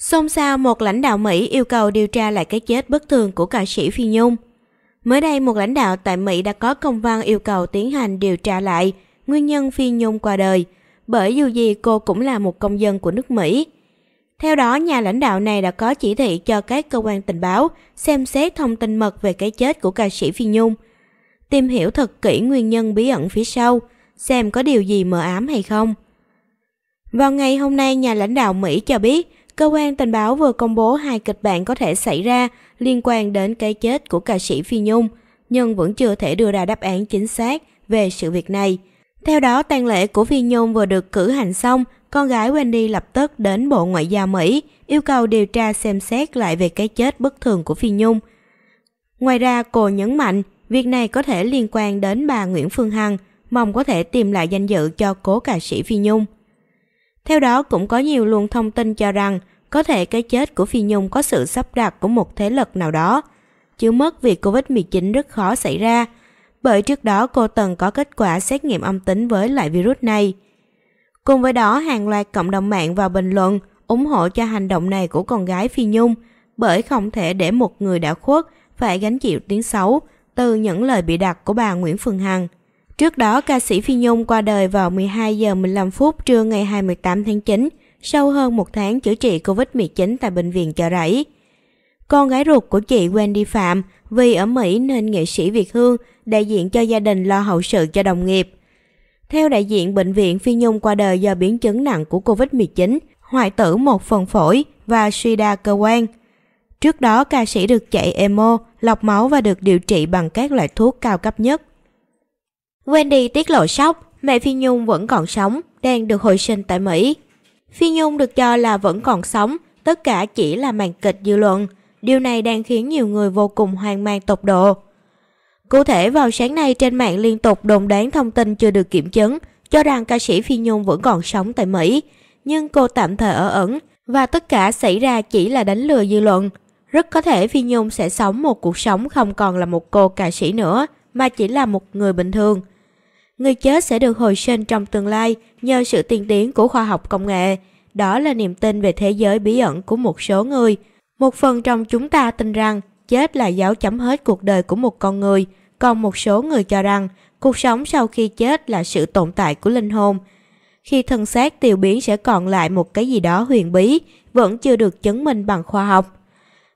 Xôn xao một lãnh đạo Mỹ yêu cầu điều tra lại cái chết bất thường của ca sĩ Phi Nhung. Mới đây, một lãnh đạo tại Mỹ đã có công văn yêu cầu tiến hành điều tra lại nguyên nhân Phi Nhung qua đời, bởi dù gì cô cũng là một công dân của nước Mỹ. Theo đó, nhà lãnh đạo này đã có chỉ thị cho các cơ quan tình báo xem xét thông tin mật về cái chết của ca sĩ Phi Nhung, tìm hiểu thật kỹ nguyên nhân bí ẩn phía sau, xem có điều gì mờ ám hay không. Vào ngày hôm nay, nhà lãnh đạo Mỹ cho biết Cơ quan tình báo vừa công bố hai kịch bản có thể xảy ra liên quan đến cái chết của ca sĩ Phi Nhung, nhưng vẫn chưa thể đưa ra đáp án chính xác về sự việc này. Theo đó, tang lễ của Phi Nhung vừa được cử hành xong, con gái Wendy lập tức đến Bộ Ngoại giao Mỹ yêu cầu điều tra xem xét lại về cái chết bất thường của Phi Nhung. Ngoài ra, cô nhấn mạnh việc này có thể liên quan đến bà Nguyễn Phương Hằng, mong có thể tìm lại danh dự cho cố ca sĩ Phi Nhung. Theo đó cũng có nhiều luồng thông tin cho rằng có thể cái chết của Phi Nhung có sự sắp đặt của một thế lực nào đó. Chứ mất vì Covid-19 rất khó xảy ra, bởi trước đó cô từng có kết quả xét nghiệm âm tính với loại virus này. Cùng với đó, hàng loạt cộng đồng mạng vào bình luận ủng hộ cho hành động này của con gái Phi Nhung, bởi không thể để một người đã khuất phải gánh chịu tiếng xấu từ những lời bị đặt của bà Nguyễn Phương Hằng. Trước đó, ca sĩ Phi Nhung qua đời vào 12 giờ 15 phút trưa ngày 28 tháng 9, sau hơn một tháng chữa trị COVID-19 tại Bệnh viện Chợ Rẫy. Con gái ruột của chị Wendy Phạm, vì ở Mỹ nên nghệ sĩ Việt Hương đại diện cho gia đình lo hậu sự cho đồng nghiệp. Theo đại diện bệnh viện, Phi Nhung qua đời do biến chứng nặng của COVID-19, hoại tử một phần phổi và suy đa cơ quan. Trước đó, ca sĩ được chạy emo, lọc máu và được điều trị bằng các loại thuốc cao cấp nhất. Wendy tiết lộ sốc, mẹ Phi Nhung vẫn còn sống, đang được hồi sinh tại Mỹ. Phi Nhung được cho là vẫn còn sống, tất cả chỉ là màn kịch dư luận. Điều này đang khiến nhiều người vô cùng hoang mang tột độ. Cụ thể vào sáng nay trên mạng liên tục đồn đoán thông tin chưa được kiểm chứng, cho rằng ca sĩ Phi Nhung vẫn còn sống tại Mỹ, nhưng cô tạm thời ở ẩn và tất cả xảy ra chỉ là đánh lừa dư luận. Rất có thể Phi Nhung sẽ sống một cuộc sống không còn là một cô ca sĩ nữa, mà chỉ là một người bình thường. Người chết sẽ được hồi sinh trong tương lai nhờ sự tiên tiến của khoa học công nghệ. Đó là niềm tin về thế giới bí ẩn của một số người. Một phần trong chúng ta tin rằng chết là dấu chấm hết cuộc đời của một con người, còn một số người cho rằng cuộc sống sau khi chết là sự tồn tại của linh hồn. Khi thân xác tiêu biến sẽ còn lại một cái gì đó huyền bí, vẫn chưa được chứng minh bằng khoa học.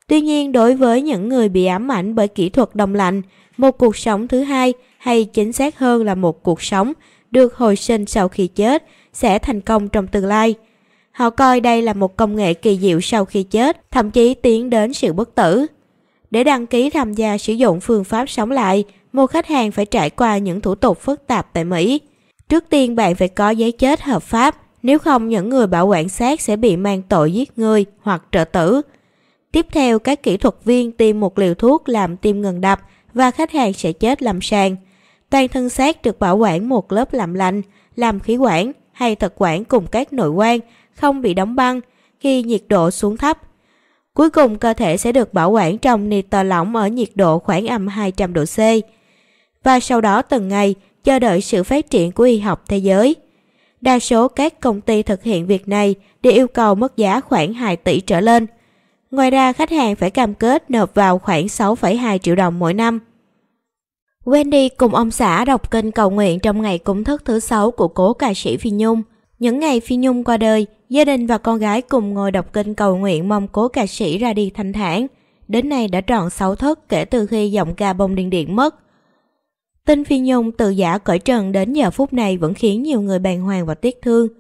Tuy nhiên đối với những người bị ám ảnh bởi kỹ thuật đông lạnh, một cuộc sống thứ hai hay chính xác hơn là một cuộc sống được hồi sinh sau khi chết sẽ thành công trong tương lai. Họ coi đây là một công nghệ kỳ diệu sau khi chết, thậm chí tiến đến sự bất tử. Để đăng ký tham gia sử dụng phương pháp sống lại, một khách hàng phải trải qua những thủ tục phức tạp tại Mỹ. Trước tiên bạn phải có giấy chết hợp pháp, nếu không những người bảo quản xác sẽ bị mang tội giết người hoặc trợ tử. Tiếp theo, các kỹ thuật viên tiêm một liều thuốc làm tim ngừng đập và khách hàng sẽ chết làm sàng Toàn thân xác được bảo quản một lớp làm lạnh, làm khí quản hay thực quản cùng các nội quan, không bị đóng băng khi nhiệt độ xuống thấp. Cuối cùng cơ thể sẽ được bảo quản trong nitro lỏng ở nhiệt độ khoảng âm 200 độ C. Và sau đó từng ngày chờ đợi sự phát triển của y học thế giới. Đa số các công ty thực hiện việc này đều yêu cầu mức giá khoảng 2 tỷ trở lên – Ngoài ra, khách hàng phải cam kết nộp vào khoảng 6,2 triệu đồng mỗi năm. Wendy cùng ông xã đọc kênh cầu nguyện trong ngày cúng thất thứ sáu của cố ca sĩ Phi Nhung. Những ngày Phi Nhung qua đời, gia đình và con gái cùng ngồi đọc kênh cầu nguyện mong cố ca sĩ ra đi thanh thản. Đến nay đã tròn 6 thất kể từ khi giọng ca bông điên điện mất. Tin Phi Nhung từ giả cởi trần đến giờ phút này vẫn khiến nhiều người bàng hoàng và tiếc thương –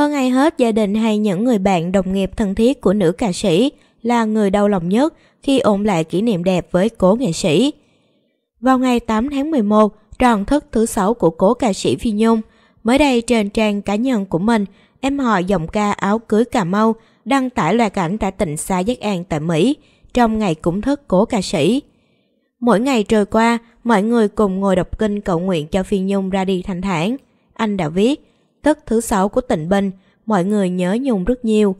hơn ai hết, gia đình hay những người bạn đồng nghiệp thân thiết của nữ ca sĩ là người đau lòng nhất khi ôn lại kỷ niệm đẹp với cố nghệ sĩ. Vào ngày 8 tháng 11, tròn thức thứ sáu của cố ca sĩ Phi Nhung, mới đây trên trang cá nhân của mình, em họ giọng ca áo cưới Cà Mau đăng tải loạt ảnh tại tỉnh Sa Giác An tại Mỹ trong ngày cúng thức cố ca sĩ. Mỗi ngày trôi qua, mọi người cùng ngồi đọc kinh cầu nguyện cho Phi Nhung ra đi thanh thản. Anh đã viết, tất thứ sáu của tịnh Bình, mọi người nhớ Nhung rất nhiều.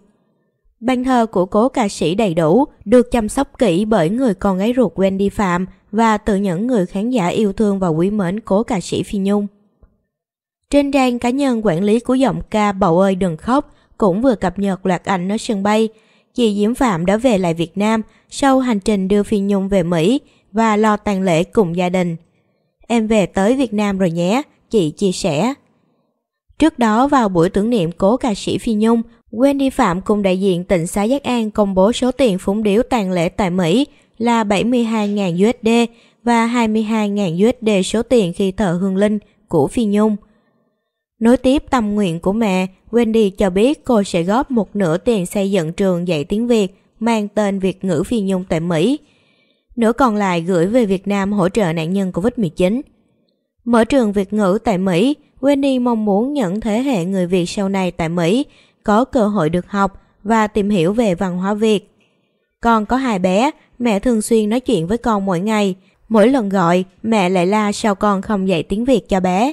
Bàn thờ của cố ca sĩ đầy đủ, được chăm sóc kỹ bởi người con gái ruột Wendy Phạm và từ những người khán giả yêu thương và quý mến cố ca sĩ Phi Nhung. Trên trang cá nhân quản lý của giọng ca Bầu ơi đừng khóc cũng vừa cập nhật loạt ảnh ở sân bay. Chị Diễm Phạm đã về lại Việt Nam sau hành trình đưa Phi Nhung về Mỹ và lo tang lễ cùng gia đình. Em về tới Việt Nam rồi nhé, chị chia sẻ. Trước đó vào buổi tưởng niệm cố ca sĩ Phi Nhung, Wendy Phạm cùng đại diện tỉnh xã Giác An công bố số tiền phúng điếu tàn lễ tại Mỹ là 72.000 USD và 22.000 USD số tiền khi thợ hương linh của Phi Nhung. Nối tiếp tâm nguyện của mẹ, Wendy cho biết cô sẽ góp một nửa tiền xây dựng trường dạy tiếng Việt mang tên Việt ngữ Phi Nhung tại Mỹ. Nửa còn lại gửi về Việt Nam hỗ trợ nạn nhân Covid-19. Mở trường Việt ngữ tại Mỹ, Wendy mong muốn những thế hệ người Việt sau này tại Mỹ có cơ hội được học và tìm hiểu về văn hóa Việt. Con có hai bé, mẹ thường xuyên nói chuyện với con mỗi ngày. Mỗi lần gọi, mẹ lại la sao con không dạy tiếng Việt cho bé.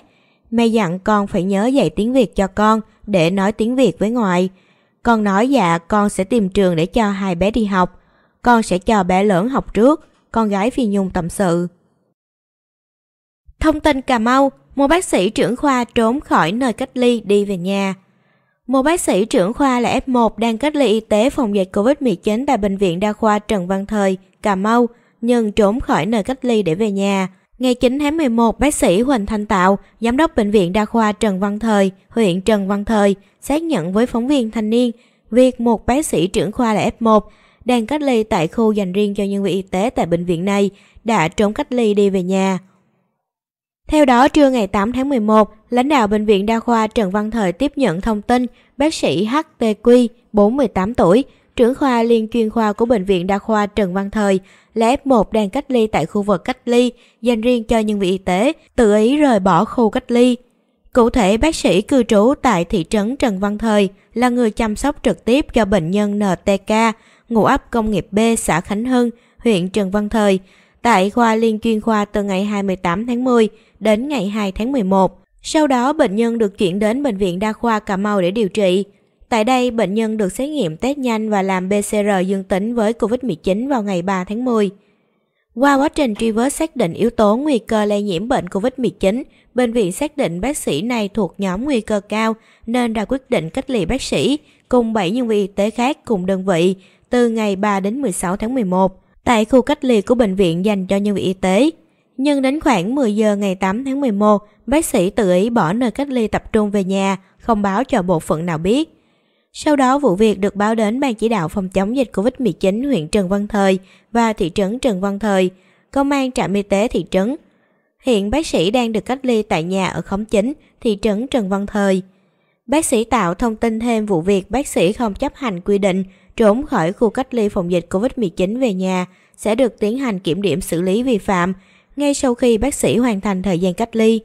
Mẹ dặn con phải nhớ dạy tiếng Việt cho con để nói tiếng Việt với ngoại. Con nói dạ con sẽ tìm trường để cho hai bé đi học. Con sẽ cho bé lớn học trước, con gái Phi Nhung tâm sự. Thông tin Cà Mau, một bác sĩ trưởng khoa trốn khỏi nơi cách ly đi về nhà. Một bác sĩ trưởng khoa là F1 đang cách ly y tế phòng dịch COVID-19 tại Bệnh viện Đa khoa Trần Văn Thời, Cà Mau, nhưng trốn khỏi nơi cách ly để về nhà. Ngày 9 tháng 11, bác sĩ Huỳnh Thanh Tạo, giám đốc Bệnh viện Đa khoa Trần Văn Thời, huyện Trần Văn Thời, xác nhận với phóng viên thanh niên việc một bác sĩ trưởng khoa là F1 đang cách ly tại khu dành riêng cho nhân viên y tế tại bệnh viện này đã trốn cách ly đi về nhà. Theo đó, trưa ngày 8 tháng 11, lãnh đạo Bệnh viện Đa khoa Trần Văn Thời tiếp nhận thông tin bác sĩ HTQ, 48 tuổi, trưởng khoa liên chuyên khoa của Bệnh viện Đa khoa Trần Văn Thời, là F1 đang cách ly tại khu vực cách ly, dành riêng cho nhân viên y tế, tự ý rời bỏ khu cách ly. Cụ thể, bác sĩ cư trú tại thị trấn Trần Văn Thời là người chăm sóc trực tiếp cho bệnh nhân NTK, ngụ ấp công nghiệp B xã Khánh Hưng, huyện Trần Văn Thời, tại khoa liên chuyên khoa từ ngày 28 tháng 10 đến ngày 2 tháng 11. Sau đó bệnh nhân được chuyển đến Bệnh viện Đa khoa Cà Mau để điều trị. Tại đây, bệnh nhân được xét nghiệm test nhanh và làm PCR dương tính với COVID-19 vào ngày 3 tháng 10. Qua quá trình truy vết xác định yếu tố nguy cơ lây nhiễm bệnh COVID-19, bệnh viện xác định bác sĩ này thuộc nhóm nguy cơ cao nên ra quyết định cách ly bác sĩ cùng 7 nhân viên y tế khác cùng đơn vị từ ngày 3 đến 16 tháng 11 tại khu cách ly của bệnh viện dành cho nhân viên y tế. Nhưng đến khoảng 10 giờ ngày 8 tháng 11, bác sĩ tự ý bỏ nơi cách ly tập trung về nhà, không báo cho bộ phận nào biết. Sau đó vụ việc được báo đến Ban chỉ đạo phòng chống dịch COVID-19 huyện Trần Văn Thời và thị trấn Trần Văn Thời, công an trạm y tế thị trấn. Hiện bác sĩ đang được cách ly tại nhà ở khóm chính, thị trấn Trần Văn Thời. Bác sĩ Tạo thông tin thêm vụ việc bác sĩ không chấp hành quy định trốn khỏi khu cách ly phòng dịch COVID-19 về nhà sẽ được tiến hành kiểm điểm xử lý vi phạm ngay sau khi bác sĩ hoàn thành thời gian cách ly.